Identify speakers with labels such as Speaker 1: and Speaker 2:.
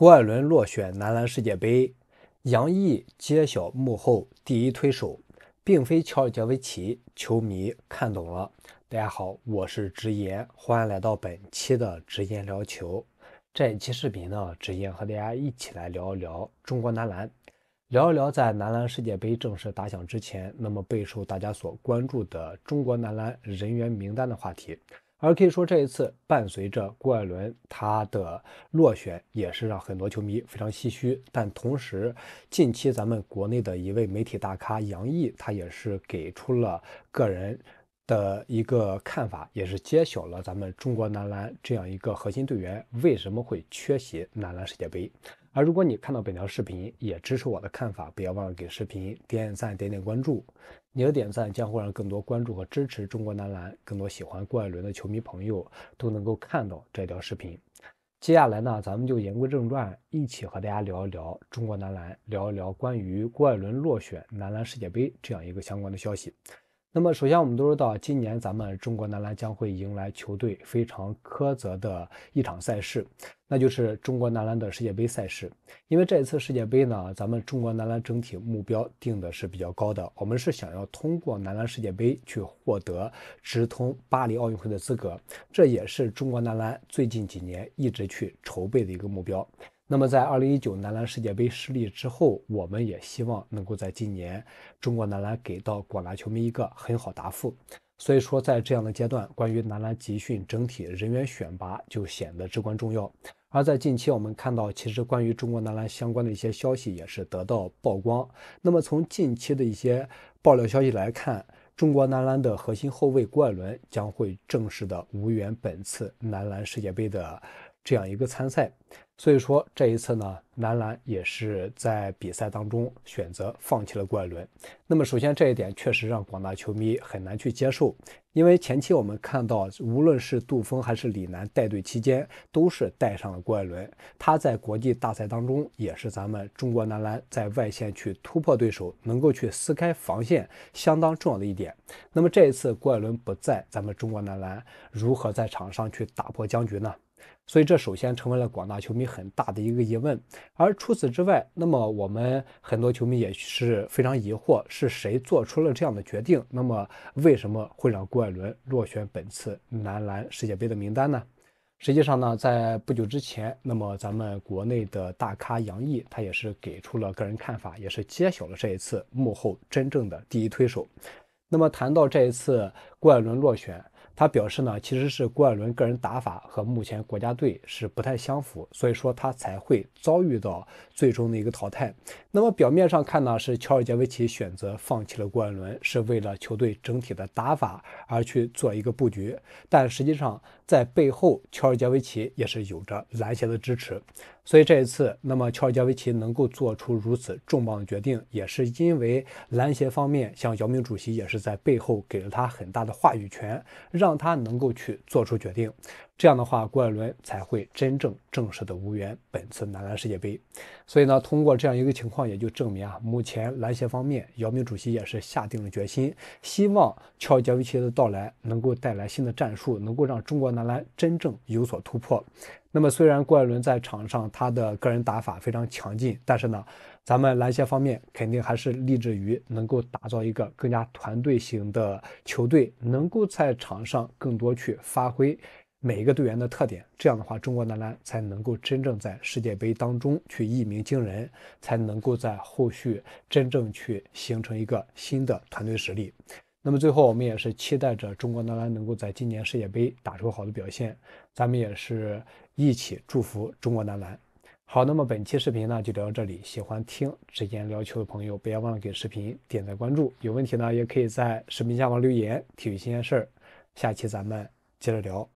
Speaker 1: 郭艾伦落选男篮世界杯，杨毅揭晓幕后第一推手，并非乔尔杰维奇，球迷看懂了。大家好，我是直言，欢迎来到本期的直言聊球。这一期视频呢，直言和大家一起来聊一聊中国男篮，聊一聊在男篮世界杯正式打响之前，那么备受大家所关注的中国男篮人员名单的话题。而可以说，这一次伴随着郭艾伦他的落选，也是让很多球迷非常唏嘘。但同时，近期咱们国内的一位媒体大咖杨毅，他也是给出了个人的一个看法，也是揭晓了咱们中国男篮这样一个核心队员为什么会缺席男篮世界杯。而如果你看到本条视频，也支持我的看法，不要忘了给视频点点赞、点点关注。你的点赞将会让更多关注和支持中国男篮、更多喜欢郭艾伦的球迷朋友都能够看到这条视频。接下来呢，咱们就言归正传，一起和大家聊一聊中国男篮，聊一聊关于郭艾伦落选男篮世界杯这样一个相关的消息。那么，首先我们都知道，今年咱们中国男篮将会迎来球队非常苛责的一场赛事，那就是中国男篮的世界杯赛事。因为这一次世界杯呢，咱们中国男篮整体目标定的是比较高的，我们是想要通过男篮世界杯去获得直通巴黎奥运会的资格，这也是中国男篮最近几年一直去筹备的一个目标。那么，在2019男篮世界杯失利之后，我们也希望能够在今年中国男篮给到广大球迷一个很好答复。所以说，在这样的阶段，关于男篮集训整体人员选拔就显得至关重要。而在近期，我们看到，其实关于中国男篮相关的一些消息也是得到曝光。那么，从近期的一些爆料消息来看，中国男篮的核心后卫郭艾伦将会正式的无缘本次男篮世界杯的。这样一个参赛，所以说这一次呢，男篮也是在比赛当中选择放弃了郭艾伦。那么首先这一点确实让广大球迷很难去接受，因为前期我们看到，无论是杜峰还是李楠带队期间，都是带上了郭艾伦。他在国际大赛当中，也是咱们中国男篮在外线去突破对手，能够去撕开防线相当重要的一点。那么这一次郭艾伦不在，咱们中国男篮如何在场上去打破僵局呢？所以这首先成为了广大球迷很大的一个疑问，而除此之外，那么我们很多球迷也是非常疑惑，是谁做出了这样的决定？那么为什么会让郭艾伦落选本次男篮世界杯的名单呢？实际上呢，在不久之前，那么咱们国内的大咖杨毅他也是给出了个人看法，也是揭晓了这一次幕后真正的第一推手。那么谈到这一次郭艾伦落选。他表示呢，其实是郭艾伦个人打法和目前国家队是不太相符，所以说他才会遭遇到最终的一个淘汰。那么表面上看呢，是乔尔杰维奇选择放弃了郭艾伦，是为了球队整体的打法而去做一个布局，但实际上。在背后，乔尔杰维奇也是有着篮协的支持，所以这一次，那么乔尔杰维奇能够做出如此重磅的决定，也是因为篮协方面，像姚明主席也是在背后给了他很大的话语权，让他能够去做出决定。这样的话，郭艾伦才会真正正式的无缘本次男篮世界杯。所以呢，通过这样一个情况，也就证明啊，目前篮协方面，姚明主席也是下定了决心，希望乔尔杰维奇的到来能够带来新的战术，能够让中国男。男篮真正有所突破。那么，虽然郭艾伦在场上他的个人打法非常强劲，但是呢，咱们篮协方面肯定还是立志于能够打造一个更加团队型的球队，能够在场上更多去发挥每一个队员的特点。这样的话，中国男篮才能够真正在世界杯当中去一鸣惊人，才能够在后续真正去形成一个新的团队实力。那么最后，我们也是期待着中国男篮能够在今年世界杯打出好的表现，咱们也是一起祝福中国男篮。好，那么本期视频呢就聊到这里，喜欢听直言聊球的朋友，不要忘了给视频点赞关注。有问题呢，也可以在视频下方留言。体育新鲜事儿，下期咱们接着聊。